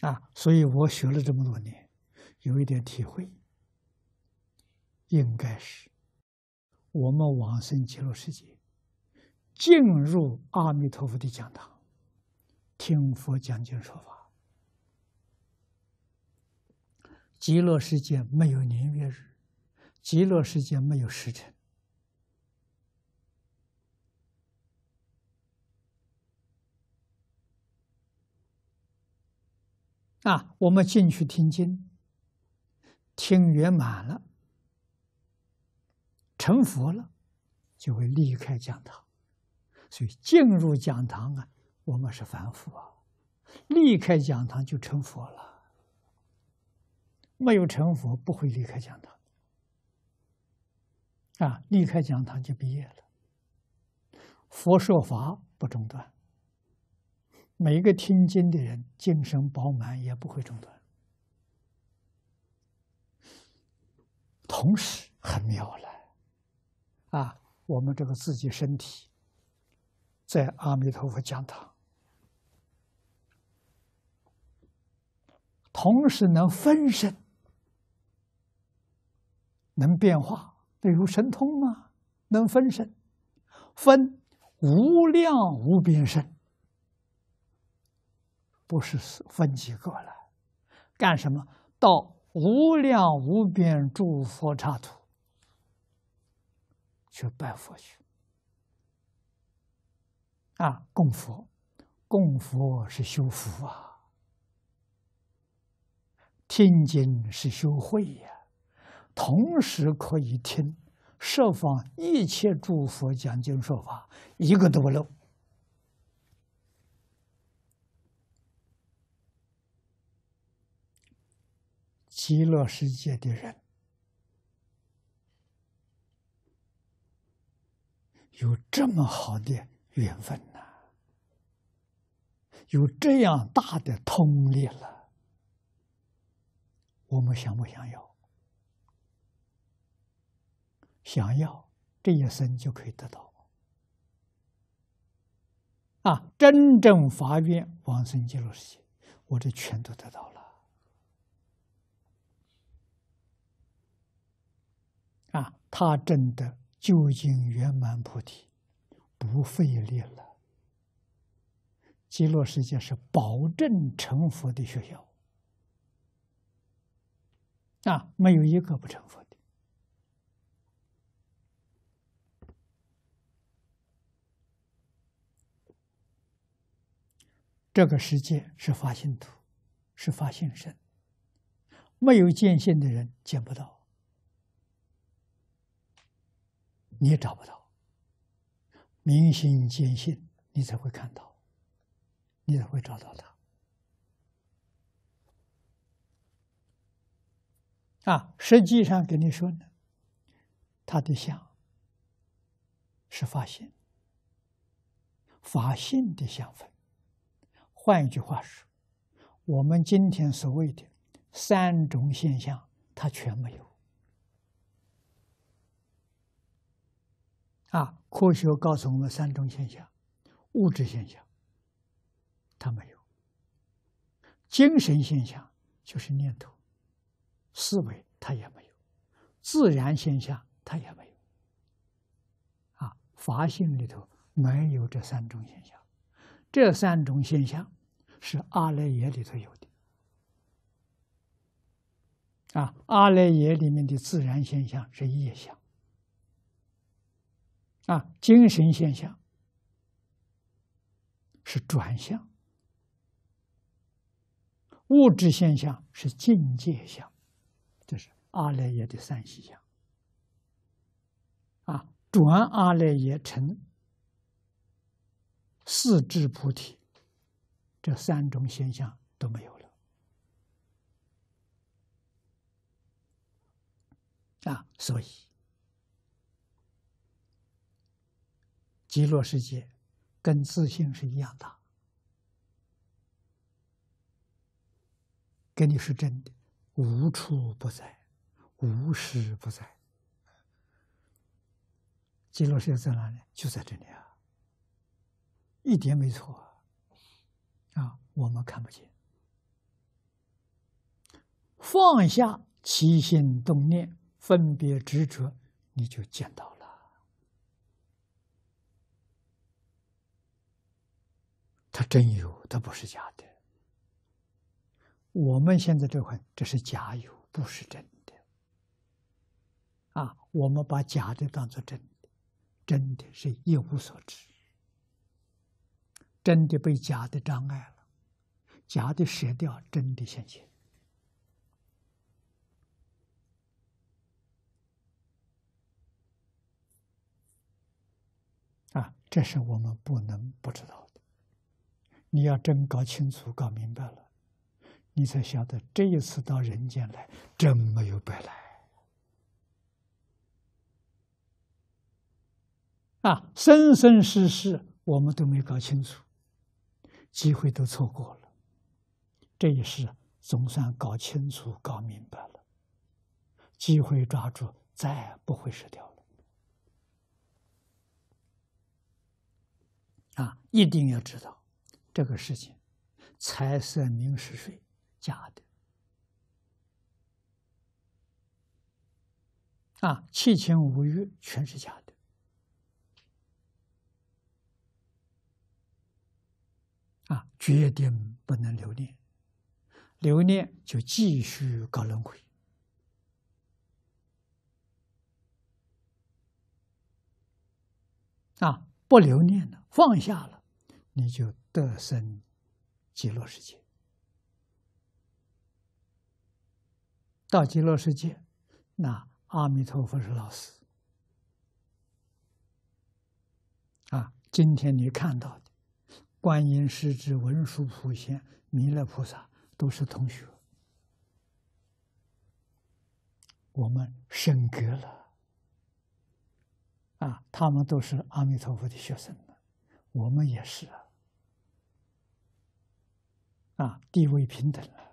啊，所以我学了这么多年，有一点体会，应该是我们往生极乐世界，进入阿弥陀佛的讲堂，听佛讲经说法。极乐世界没有年月日，极乐世界没有时辰。啊，我们进去听经，听圆满了，成佛了，就会离开讲堂。所以进入讲堂啊，我们是凡夫啊；离开讲堂就成佛了。没有成佛不会离开讲堂。啊，离开讲堂就毕业了。佛说法不中断。每一个听经的人，精神饱满，也不会中断。同时，很妙了，啊，我们这个自己身体，在阿弥陀佛讲堂，同时能分身，能变化，这有神通吗？能分身，分无量无边身。不是分几个了，干什么？到无量无边诸佛刹土去拜佛去啊！供佛，供佛是修福啊。听经是修慧呀，同时可以听设方一切诸佛讲经说法，一个都不漏。极乐世界的人有这么好的缘分呐，有这样大的通力了，我们想不想要？想要，这一生就可以得到啊！真正发愿往生极乐世界，我这全都得到了。啊，他真的究竟圆满菩提，不费力了。极乐世界是保证成佛的学校，啊，没有一个不成佛的。这个世界是发心土，是发心身，没有见性的人见不到。你也找不到，明心见性，你才会看到，你才会找到他。啊，实际上跟你说呢，他的相是发现。法性的相分。换一句话说，我们今天所谓的三种现象，它全没有。啊，科学告诉我们三种现象：物质现象，它没有；精神现象就是念头、思维，它也没有；自然现象它也没有。啊，法性里头没有这三种现象，这三种现象是阿赖耶里头有的。啊，阿赖耶里面的自然现象是业相。啊，精神现象是转向，物质现象是境界相，这是阿赖耶的三细相。啊，转阿赖耶成四智菩提，这三种现象都没有了。啊，所以。极乐世界跟自信是一样大，跟你是真的无处不在、无时不在。极乐世界在哪里？就在这里啊，一点没错啊。我们看不见，放下起心动念、分别执着，你就见到了。真有，它不是假的，我们现在这块，这是假有，不是真的，啊，我们把假的当做真的，真的是一无所知，真的被假的障碍了，假的舍掉真的信息，啊，这是我们不能不知道。你要真搞清楚、搞明白了，你才晓得这一次到人间来真没有白来。啊，生生世世我们都没搞清楚，机会都错过了。这一世总算搞清楚、搞明白了，机会抓住再不会失掉了。啊，一定要知道。这个事情，财色名是虚，假的啊，七情五欲全是假的啊，决定不能留念，留念就继续搞轮回啊，不留念了，放下了，你就。得生极乐世界，到极乐世界，那阿弥陀佛是老师。啊，今天你看到的观音、师子、文殊、普贤、弥勒菩萨都是同学。我们升格了，啊，他们都是阿弥陀佛的学生我们也是啊。啊，地位平等了。